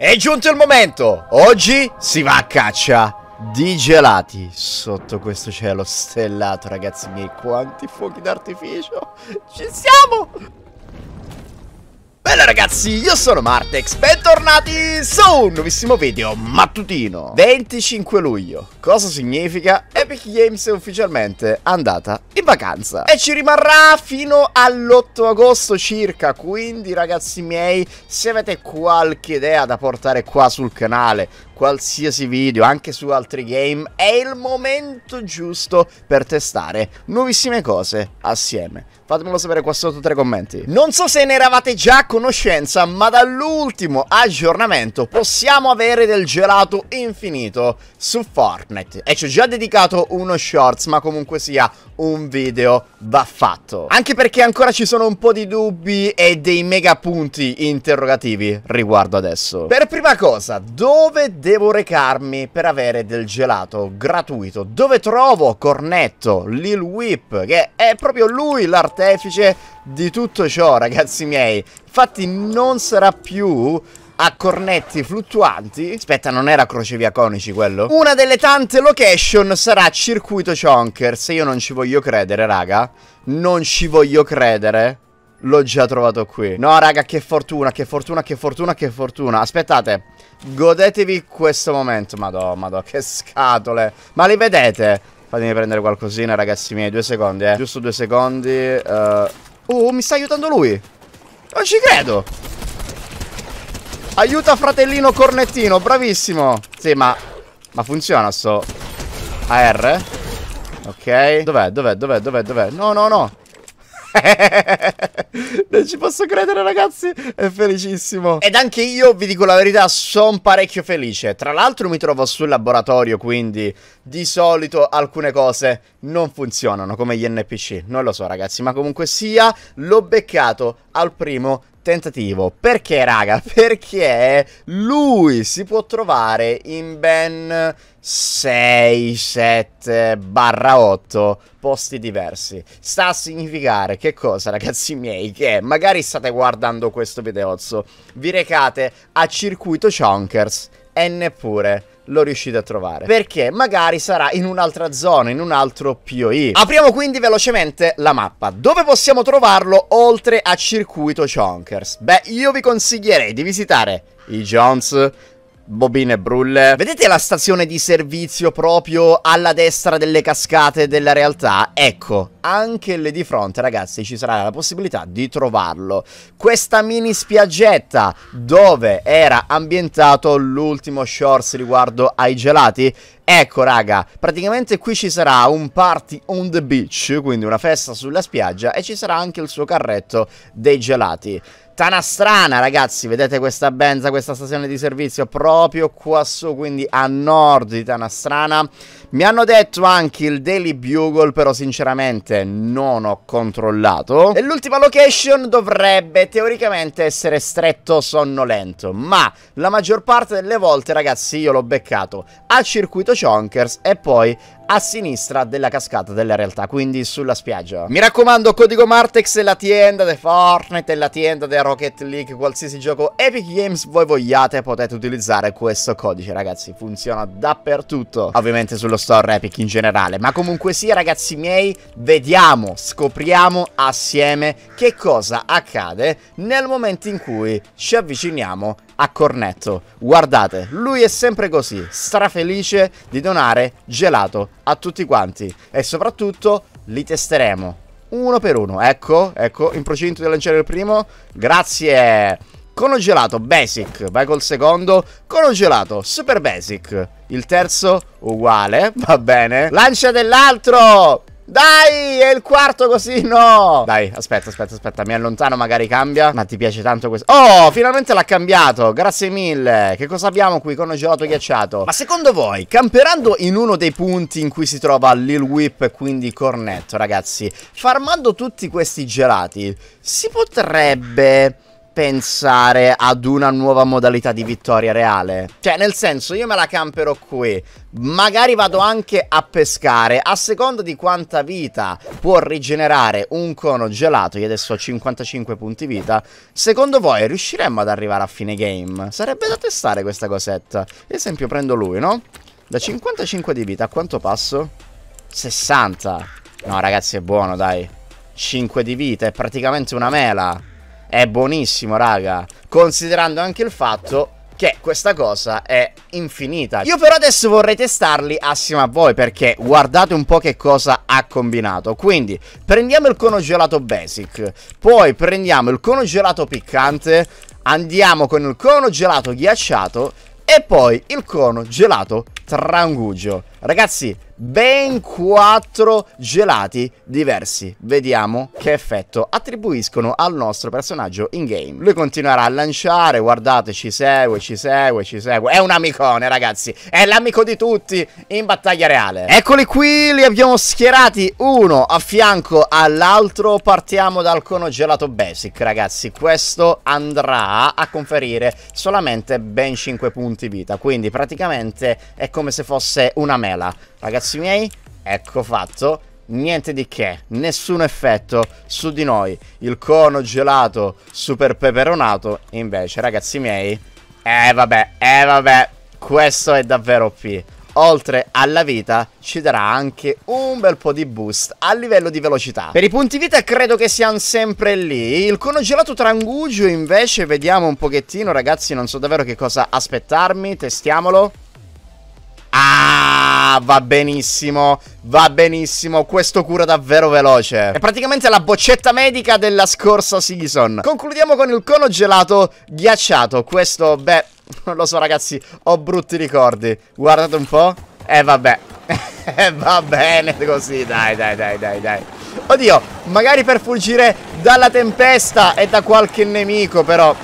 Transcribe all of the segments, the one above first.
È giunto il momento! Oggi si va a caccia di gelati sotto questo cielo stellato, ragazzi miei. Quanti fuochi d'artificio! Ci siamo! Bella ragazzi, io sono Martex, bentornati su un nuovissimo video mattutino 25 luglio, cosa significa? Epic Games è ufficialmente andata in vacanza E ci rimarrà fino all'8 agosto circa Quindi ragazzi miei, se avete qualche idea da portare qua sul canale qualsiasi video, anche su altri game, è il momento giusto per testare nuovissime cose assieme. Fatemelo sapere qua sotto tra i commenti. Non so se ne eravate già a conoscenza, ma dall'ultimo aggiornamento possiamo avere del gelato infinito su Fortnite. E ci ho già dedicato uno shorts, ma comunque sia un video va fatto. Anche perché ancora ci sono un po' di dubbi e dei mega punti interrogativi riguardo adesso. Per prima cosa, dove devo recarmi per avere del gelato gratuito. Dove trovo Cornetto, Lil Whip, che è proprio lui l'artefice di tutto ciò, ragazzi miei. Infatti non sarà più a cornetti fluttuanti. Aspetta, non era crocevia conici quello? Una delle tante location sarà circuito chonker. Se io non ci voglio credere, raga. Non ci voglio credere. L'ho già trovato qui No raga che fortuna che fortuna che fortuna che fortuna Aspettate Godetevi questo momento Madonna madonna che scatole Ma li vedete? Fatemi prendere qualcosina ragazzi miei Due secondi eh Giusto due secondi eh. uh... Oh mi sta aiutando lui Non ci credo Aiuta fratellino cornettino Bravissimo Sì ma Ma funziona sto AR Ok Dov'è dov'è dov'è dov'è dov'è No no no non ci posso credere ragazzi, è felicissimo. Ed anche io, vi dico la verità, sono parecchio felice. Tra l'altro mi trovo sul laboratorio, quindi di solito alcune cose non funzionano come gli NPC. Non lo so ragazzi, ma comunque sia, l'ho beccato al primo tentativo. Perché, raga? Perché lui si può trovare in ben 6, 7, barra 8 posti diversi. Sta a significare che cosa, ragazzi miei? Che magari state guardando questo videozzo, vi recate a Circuito Chonkers e neppure lo riuscite a trovare. Perché magari sarà in un'altra zona, in un altro POI. Apriamo quindi velocemente la mappa. Dove possiamo trovarlo oltre a Circuito Chonkers? Beh, io vi consiglierei di visitare i Jones, bobine brulle. Vedete la stazione di servizio proprio alla destra delle cascate della realtà? Ecco, anche lì di fronte, ragazzi, ci sarà la possibilità di trovarlo. Questa mini spiaggetta dove era ambientato l'ultimo shorts riguardo ai gelati Ecco raga, praticamente qui ci sarà un party on the beach, quindi una festa sulla spiaggia e ci sarà anche il suo carretto dei gelati. Tana Strana, ragazzi, vedete questa benza, questa stazione di servizio proprio qua su, quindi a nord di Tana Strana. Mi hanno detto anche il Daily Bugle, però sinceramente non ho controllato. E l'ultima location dovrebbe teoricamente essere stretto sonnolento, ma la maggior parte delle volte, ragazzi, io l'ho beccato al circuito Chonkers e poi a sinistra della cascata della realtà, quindi sulla spiaggia. Mi raccomando, codigo Martex è la tienda di Fortnite, è la tienda di Rocket League, qualsiasi gioco Epic Games voi vogliate potete utilizzare questo codice, ragazzi, funziona dappertutto. Ovviamente sullo Store Epic in generale. Ma comunque sì, ragazzi miei, vediamo, scopriamo assieme che cosa accade nel momento in cui ci avviciniamo a Cornetto. Guardate, lui è sempre così, strafelice di donare gelato a tutti quanti. E soprattutto li testeremo uno per uno. Ecco, ecco, in procinto di lanciare il primo. Grazie! gelato basic. Vai col secondo. gelato super basic. Il terzo, uguale, va bene. Lancia dell'altro! Dai, è il quarto così, no Dai, aspetta, aspetta, aspetta Mi allontano, magari cambia Ma ti piace tanto questo Oh, finalmente l'ha cambiato Grazie mille Che cosa abbiamo qui? Cono gelato ghiacciato Ma secondo voi, camperando in uno dei punti in cui si trova Lil Whip quindi Cornetto, ragazzi Farmando tutti questi gelati Si potrebbe pensare ad una nuova modalità di vittoria reale. Cioè, nel senso, io me la camperò qui. Magari vado anche a pescare. A seconda di quanta vita può rigenerare un cono gelato, io adesso ho 55 punti vita, secondo voi riusciremmo ad arrivare a fine game? Sarebbe da testare questa cosetta. Ad esempio prendo lui, no? Da 55 di vita a quanto passo? 60. No, ragazzi, è buono, dai. 5 di vita, è praticamente una mela è buonissimo, raga. Considerando anche il fatto che questa cosa è infinita. Io però adesso vorrei testarli assieme a voi perché guardate un po' che cosa ha combinato. Quindi prendiamo il cono gelato basic, poi prendiamo il cono gelato piccante, andiamo con il cono gelato ghiacciato e poi il cono gelato trangugio. Ragazzi, ben 4 gelati diversi. Vediamo che effetto attribuiscono al nostro personaggio in game. Lui continuerà a lanciare, guardate, ci segue, ci segue, ci segue. È un amicone, ragazzi. È l'amico di tutti in battaglia reale. Eccoli qui, li abbiamo schierati uno a fianco all'altro. Partiamo dal cono gelato basic, ragazzi. Questo andrà a conferire solamente ben 5 punti vita. Quindi praticamente è come se fosse una mela Ragazzi miei, ecco fatto. Niente di che, nessun effetto su di noi. Il cono gelato super peperonato, invece, ragazzi miei, eh vabbè, eh vabbè, questo è davvero OP oltre alla vita, ci darà anche un bel po' di boost a livello di velocità. Per i punti vita credo che siano sempre lì. Il cono gelato trangugio invece, vediamo un pochettino, ragazzi, non so davvero che cosa aspettarmi. Testiamolo. Ah! Ah, va benissimo. Va benissimo, questo cura davvero veloce. È praticamente la boccetta medica della scorsa season. Concludiamo con il cono gelato ghiacciato. Questo, beh, non lo so ragazzi, ho brutti ricordi. Guardate un po'. Eh, vabbè. Eh, va bene così, dai, dai, dai, dai, dai. Oddio, magari per fuggire dalla tempesta e da qualche nemico, però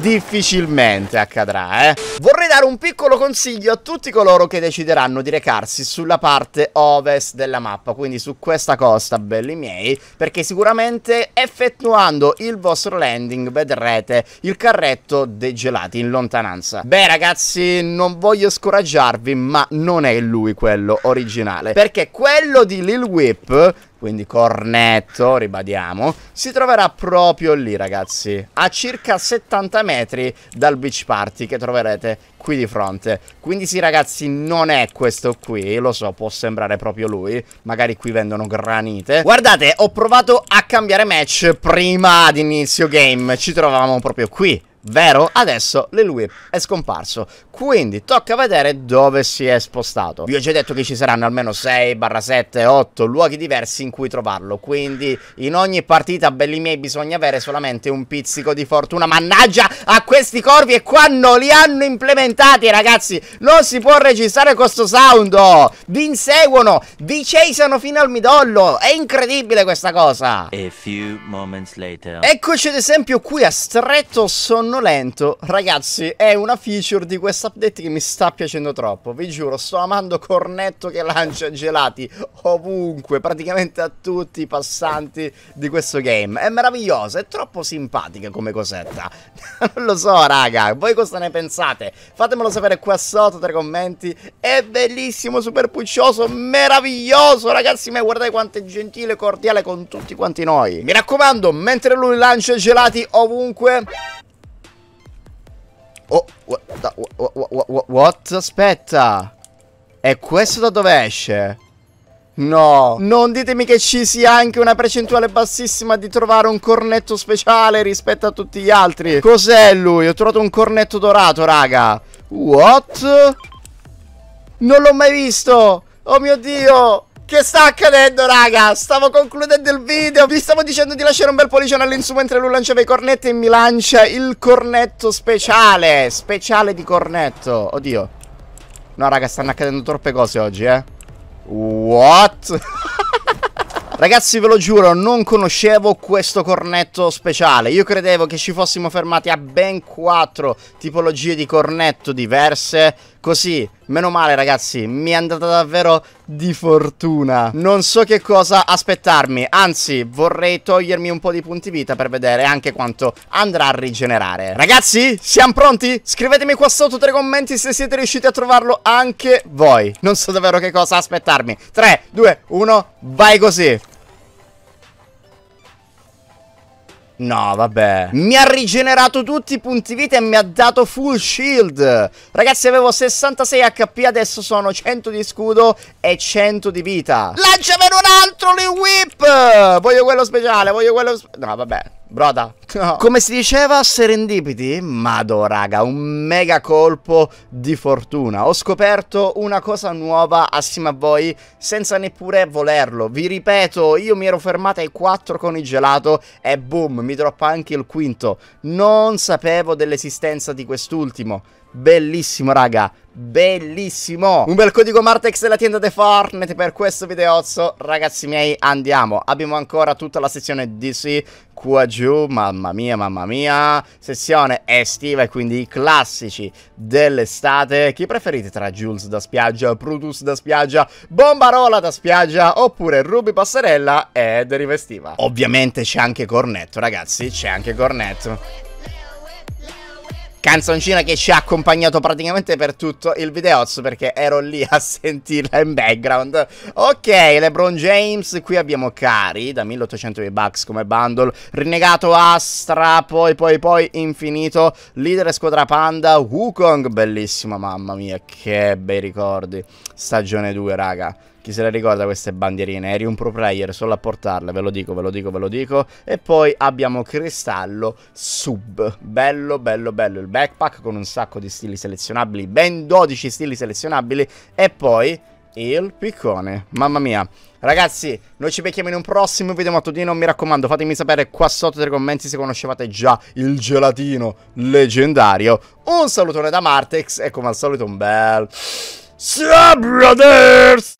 difficilmente accadrà, eh. Vorrei dare un piccolo consiglio a tutti coloro che decideranno di recarsi sulla parte ovest della mappa, quindi su questa costa, belli miei, perché sicuramente effettuando il vostro landing vedrete il carretto dei gelati in lontananza. Beh ragazzi, non voglio scoraggiarvi, ma non è lui quello originale, perché quello di Lil Whip quindi Cornetto, ribadiamo, si troverà proprio lì ragazzi, a circa 70 metri dal beach party che troverete qui di fronte. Quindi sì ragazzi, non è questo qui, lo so, può sembrare proprio lui, magari qui vendono granite. Guardate, ho provato a cambiare match prima di inizio game, ci trovavamo proprio qui vero? Adesso Leloup è scomparso, quindi tocca vedere dove si è spostato. Vi ho già detto che ci saranno almeno 6, 7, 8 luoghi diversi in cui trovarlo, quindi in ogni partita, belli miei, bisogna avere solamente un pizzico di fortuna. Mannaggia a questi corvi e qua non li hanno implementati, ragazzi! Non si può registrare questo sound! Vi inseguono, vi chasano fino al midollo, è incredibile questa cosa! Eccoci ad esempio qui a stretto sonno torno ragazzi, è una feature di questo update che mi sta piacendo troppo. Vi giuro, sto amando Cornetto che lancia gelati ovunque, praticamente a tutti i passanti di questo game. È meravigliosa, è troppo simpatica come cosetta. non lo so, raga, voi cosa ne pensate? Fatemelo sapere qua sotto tra i commenti. È bellissimo, super puccioso, meraviglioso, ragazzi, ma guardate quanto è gentile e cordiale con tutti quanti noi. Mi raccomando, mentre lui lancia gelati ovunque... Oh, what, what, what, what? Aspetta. E questo da dove esce? No, non ditemi che ci sia anche una percentuale bassissima di trovare un cornetto speciale rispetto a tutti gli altri. Cos'è lui? Ho trovato un cornetto dorato, raga. What? Non l'ho mai visto! Oh mio Dio! Che sta accadendo raga? Stavo concludendo il video Vi stavo dicendo di lasciare un bel pollice all'insù Mentre lui lanciava i cornetti e mi lancia il cornetto speciale Speciale di cornetto Oddio No raga stanno accadendo troppe cose oggi eh What? Ragazzi ve lo giuro non conoscevo questo cornetto speciale Io credevo che ci fossimo fermati a ben quattro tipologie di cornetto diverse Così, meno male ragazzi, mi è andata davvero di fortuna Non so che cosa aspettarmi, anzi vorrei togliermi un po' di punti vita per vedere anche quanto andrà a rigenerare Ragazzi, siamo pronti? Scrivetemi qua sotto tra i commenti se siete riusciti a trovarlo anche voi Non so davvero che cosa aspettarmi 3, 2, 1, vai così No, vabbè. Mi ha rigenerato tutti i punti vita e mi ha dato full shield. Ragazzi, avevo 66 HP, adesso sono 100 di scudo e 100 di vita. Lanciamene un altro, le whip! Voglio quello speciale, voglio quello... No, vabbè. Broda. Come si diceva, serendipiti? Mado, raga, un mega colpo di fortuna. Ho scoperto una cosa nuova assieme a voi senza neppure volerlo. Vi ripeto, io mi ero fermata ai 4 con il gelato e boom, mi droppa anche il quinto. Non sapevo dell'esistenza di quest'ultimo. Bellissimo raga, bellissimo Un bel codico Martex della tienda The Fortnite per questo videozzo Ragazzi miei andiamo Abbiamo ancora tutta la sezione DC qua giù Mamma mia, mamma mia sessione estiva e quindi i classici dell'estate Chi preferite tra Jules da spiaggia, Brutus da spiaggia, Bombarola da spiaggia Oppure Ruby Passerella Deriva Estiva Ovviamente c'è anche Cornetto ragazzi, c'è anche Cornetto canzoncina che ci ha accompagnato praticamente per tutto il video perché ero lì a sentirla in background. Ok, LeBron James, qui abbiamo Cari da 1800 V-Bucks come bundle, Rinnegato Astra, poi poi poi Infinito, Leader Squadra Panda, Wukong, bellissima mamma mia, che bei ricordi. Stagione 2, raga. Chi se le ricorda queste bandierine? Eri un pro player solo a portarle, ve lo dico, ve lo dico, ve lo dico. E poi abbiamo Cristallo Sub. Bello, bello, bello il backpack con un sacco di stili selezionabili, ben 12 stili selezionabili. E poi il piccone. Mamma mia. Ragazzi, noi ci becchiamo in un prossimo video mattutino, mi raccomando fatemi sapere qua sotto nei commenti se conoscevate già il gelatino leggendario. Un salutone da Martex e come al solito un bel... See ya, brothers!